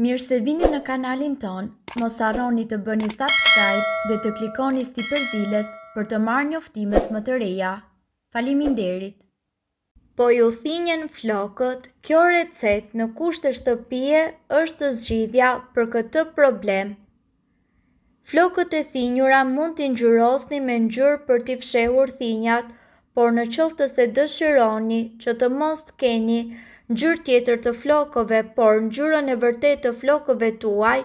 Mirë se vini në kanalin ton, mos arroni të bëni subscribe dhe të klikoni sti përzilës për të marrë një më të reja. Falimin derit! Po ju thinjen flokët, kjo recet në kushtë shtëpije është zgjidhja për këtë problem. Flokët e thinjura mund t'in gjurosni me në për t'i fshehur thinjat, por në qoftës e dëshironi që të mos t'keni, ngjyrë tjetër të flokëve, por ngjyrën e vërtet të flokëve tuaj,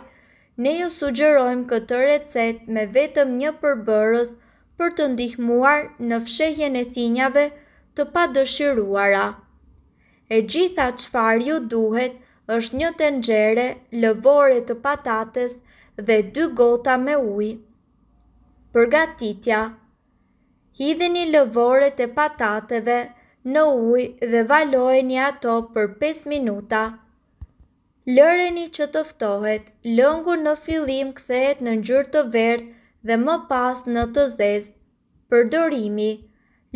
ne ju sugjerojmë këtë recetë me vetëm një përbërës për të ndihmuar në fshehjen e thinjave të padëshiruara. E gjitha çfarë ju duhet është një tenxhere, lëvore të patates dhe dy gota me ujë. Përgatitja. Hidheni lëvore e patateve në ujë dhe valojeni ato për 5 minuta. Lëreni që të ftohet, lëngu në fillim kthehet në ngjyrë të verdhë dhe më pas në të zezë. Përdorimi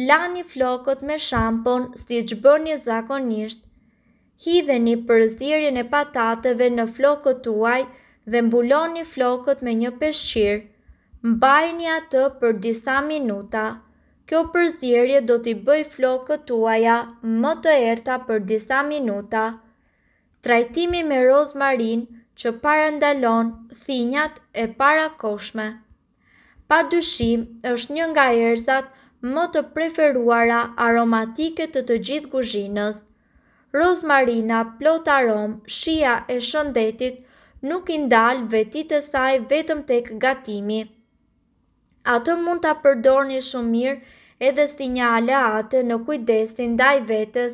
Lani flokët me shampon si që një zakonisht. Hidheni për zirjen e patateve në flokët tuaj dhe mbuloni flokët me një peshqirë. një atë për disa minuta. Kjo përzirje do t'i bëj flokët tuaja më të erta për disa minuta. Trajtimi me rozmarin që parandalon thinjat e para koshme. Pa dyshim është një nga erzat më të preferuara aromatike të të gjithë guzhinës. Rozmarina, plot arom, shia e shëndetit nuk i ndal vetit e saj vetëm tek gatimi. Ato mund të përdor një shumë mirë edhe si një alatë në kujdesin daj vetës,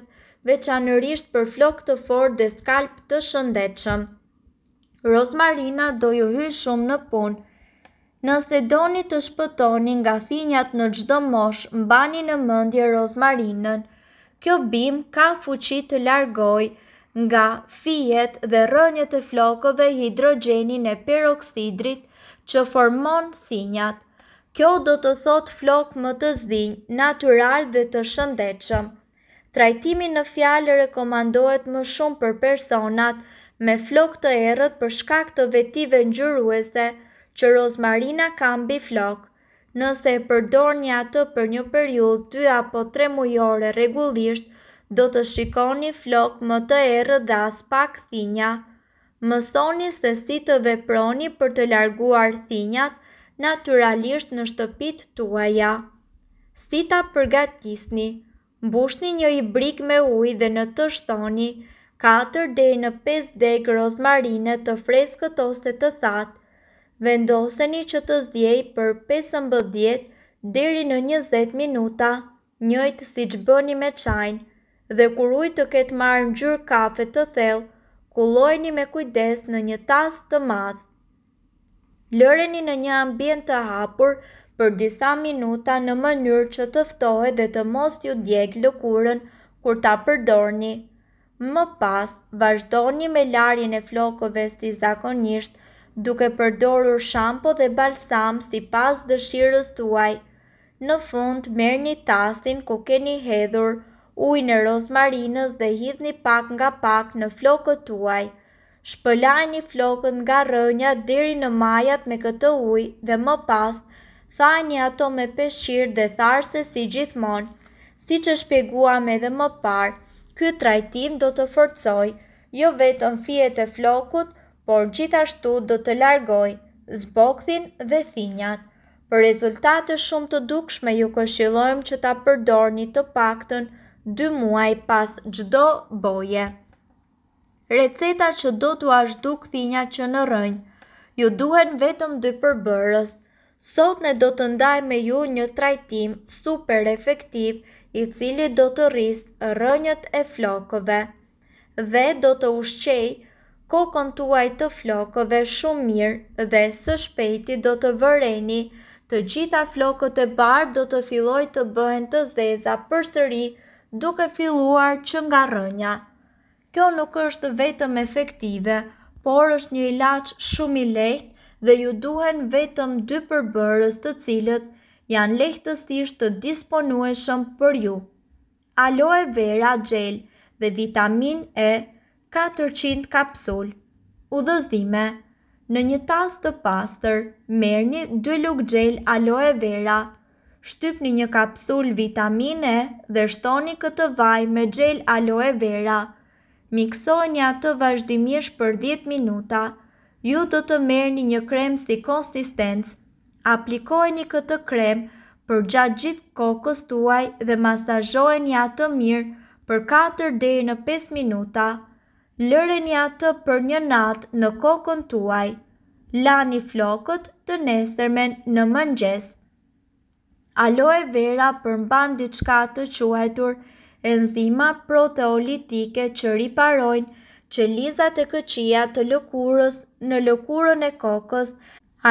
veçanërisht për flok të fort dhe skalp të shëndetshëm. Rosmarina do ju hy shumë në punë. Nëse doni të shpëtoni nga thinjat në gjdo mosh, mbani në mëndje rozmarinën. Kjo bim ka fuqi të largoj nga fijet dhe rënjët e flokove hidrogenin e peroksidrit që formon thinjat. Kjo do të thot flok më të zdinj, natural dhe të shëndechëm. Trajtimi në fjallë rekomandohet më shumë për personat me flok të erët për shkak të vetive njëruese që rozmarina kam bi flok. Nëse e përdor një atë për një periud 2 apo 3 mujore regullisht, do të shikoni flok më të erët dhe as pak thinja. Mësoni se si të veproni për të larguar thinjat, naturalisht në shtëpit tuaja. Si ta përgatisni, mbushni një i brik me uj dhe në të shtoni, 4 dhe në 5 degë rozmarine të freskët ose të thatë, vendoseni që të zdjej për 15 deri në 20 minuta, njëjtë si që bëni me qajnë, dhe kur uj të ketë marë në gjurë kafe të thellë, kullojni me kujdes në një tas të madhë. Lëreni në një ambient të hapur për disa minuta në mënyrë që të ftohet dhe të mos ju djeg lëkurën kur ta përdorni. Më pas, vazhdoni me larjen e flokëve si zakonisht, duke përdorur shampo dhe balsam si pas dëshirës tuaj. Në fund, merë një tasin ku keni hedhur, ujnë e rozmarinës dhe hidhni pak nga pak në flokët tuaj shpëlajni flokët nga rënja deri në majat me këtë ujë dhe më pas, thajni ato me peshqir dhe tharse si gjithmonë. Si që shpjeguam edhe më parë, ky trajtim do të forcoj, jo vetëm fjet e flokut, por gjithashtu do të largoj, zbokthin dhe thinjat. Për rezultate shumë të dukshme ju këshillojmë që ta përdorni të paktën 2 muaj pas çdo boje. Receta që do t'u ashtu këthinja që në rënjë, ju duhen vetëm dy përbërës. Sot ne do të ndaj me ju një trajtim super efektiv i cili do të rrisë rënjët e flokove. Dhe do të ushqej kokon tuaj të flokove shumë mirë dhe së shpejti do të vëreni të gjitha flokot e barë do të filloj të bëhen të zeza për sëri duke filluar që nga rënja kjo nuk është vetëm efektive, por është një ilaq shumë i lehtë dhe ju duhen vetëm dy përbërës të cilët janë lehtësisht të disponueshëm për ju. Aloe vera gel dhe vitamin E 400 kapsul. Udhëzime Në një tas të pastër, merë një 2 luk gjel aloe vera, shtyp një një kapsul E dhe shtoni këtë vaj me gjel aloe vera miksojni atë vazhdimisht për 10 minuta, ju do të merrni një krem si konsistencë. Aplikojni këtë krem për gjatë gjithë kokës tuaj dhe masazhojeni atë mirë për 4 deri në 5 minuta. Lëreni atë për një natë në kokën tuaj. Lani flokët të nesërmen në mëngjes. Aloe vera përmban diçka të quajtur enzima proteolitike që riparojnë që lizat e këqia të lëkurës në lëkurën e kokës,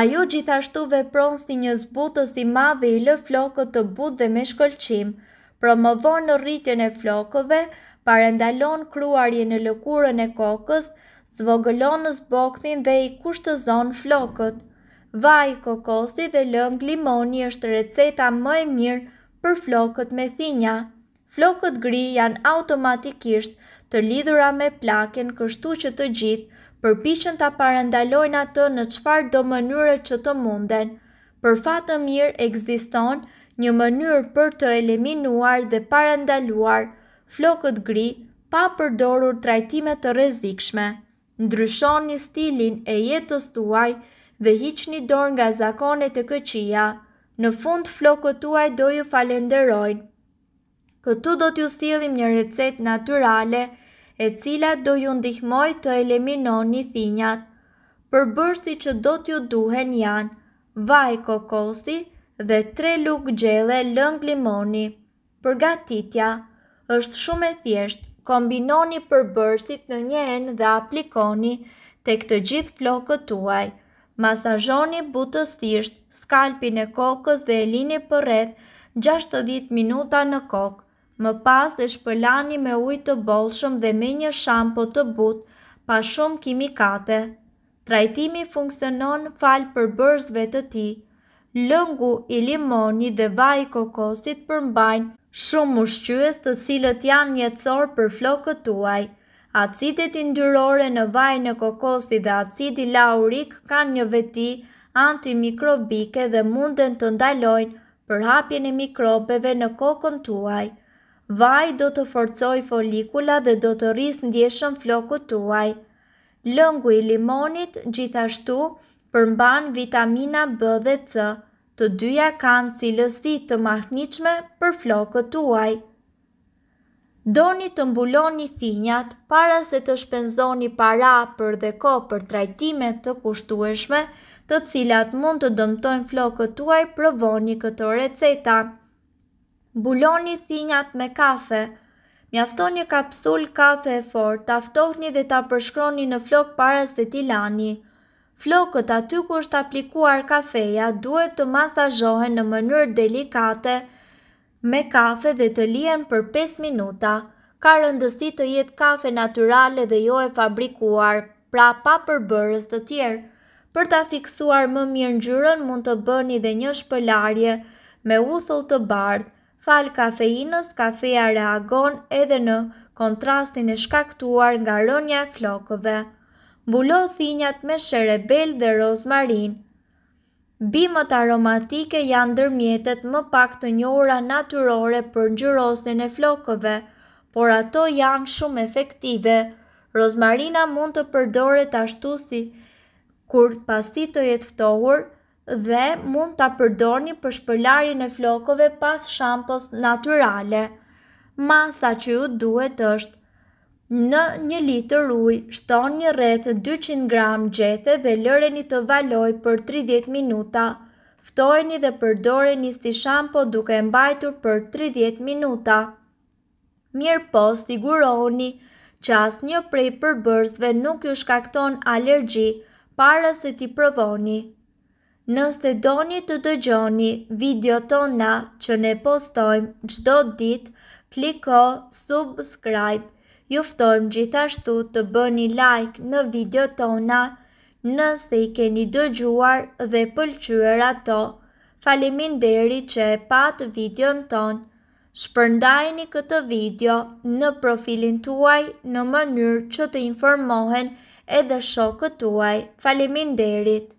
ajo gjithashtu vepron si një zbutës i madhe i lë flokët të but dhe me shkëlqim, promovon në rritjen e flokëve, parendalon kruarje në lëkurën e kokës, zvogëlon në zbokthin dhe i kushtëzon flokët. Vaj, kokosi dhe lëng limoni është receta më e mirë për flokët me thinja flokët gri janë automatikisht të lidhura me plaken kështu që të gjithë përpishën të parandalojnë atë në qfar do mënyre që të munden, për të mirë ekziston një mënyrë për të eliminuar dhe parandaluar flokët gri pa përdorur trajtimet të rezikshme. Ndryshon një stilin e jetës tuaj dhe hiq një dorë nga zakonet e këqia, në fund flokët tuaj do ju falenderojnë. Këtu do t'ju stilim një recet naturale e cila do ju ndihmoj të eliminon një thinjat. Për që do t'ju duhen janë vaj kokosi dhe tre lukë gjele lëng limoni. Përgatitja është shumë e thjeshtë, kombinoni për bërsit në një enë dhe aplikoni të këtë gjithë flokët tuaj. Masajoni butës skalpin e kokës dhe elini për rreth 60 minuta në kokë. Më pas dhe shpëlani me ujtë të bolshëm dhe me një shampo të butë pa shumë kimikate. Trajtimi funksionon falë për bërzve të ti. Lëngu i limoni dhe vaj i kokosit përmbajnë shumë mushqyës të cilët janë njëtësor për flokët tuaj. Acidet indyrore në vaj në kokosit dhe acidi laurik kanë një veti antimikrobike dhe munden të ndalojnë për hapjen e mikrobeve në kokën tuaj. Vaj do të forcoj folikula dhe do të rris ndjeshëm flokut tuaj. Lëngu i limonit gjithashtu përmban vitamina B dhe C, të dyja kanë cilësi të mahnichme për flokët tuaj. Doni të mbuloni thinjat para se të shpenzoni para për dhe ko për trajtime të kushtueshme të cilat mund të dëmtojnë flokët tuaj provoni këto receta. Buloni thinjat me kafe. Mjafton një kapsul kafe e fort, ta ftohni dhe ta përshkroni në flok para se tilani. lani. Flokët aty ku është aplikuar kafeja duhet të masajohen në mënyrë delikate me kafe dhe të lihen për 5 minuta. Ka rëndësi të jetë kafe natyrale dhe jo e fabrikuar, pra pa përbërës të tjerë. Për ta fiksuar më mirë ngjyrën mund të bëni dhe një shpëlarje me uthull të bardhë fal kafeinës, kafeja reagon edhe në kontrastin e shkaktuar nga rënja e flokëve. Mbulo thinjat me sherebel dhe rozmarin. Bimët aromatike janë dërmjetet më pak të njohura natyrore për ngjyrosjen e flokëve, por ato janë shumë efektive. Rozmarina mund të përdoret ashtu si kur pasit të ftohur, dhe mund të përdorni për shpërlarin e flokove pas shampos naturale. Masa që ju duhet është në një litër uj, shton një rreth 200 gram gjethe dhe lëreni të valoj për 30 minuta, ftojni dhe përdoreni si shampo duke mbajtur për 30 minuta. Mirë post i guroni që asë një prej përbërstve nuk ju shkakton alergji para të ti provoni. Nëse doni të dëgjoni video tona që ne postojmë gjdo dit, kliko subscribe, juftojmë gjithashtu të bëni like në video tona nëse i keni dëgjuar dhe pëlqyër ato. Falimin deri që e patë video në tonë, shpërndajni këtë video në profilin tuaj në mënyrë që të informohen edhe shokët tuaj. Falimin derit!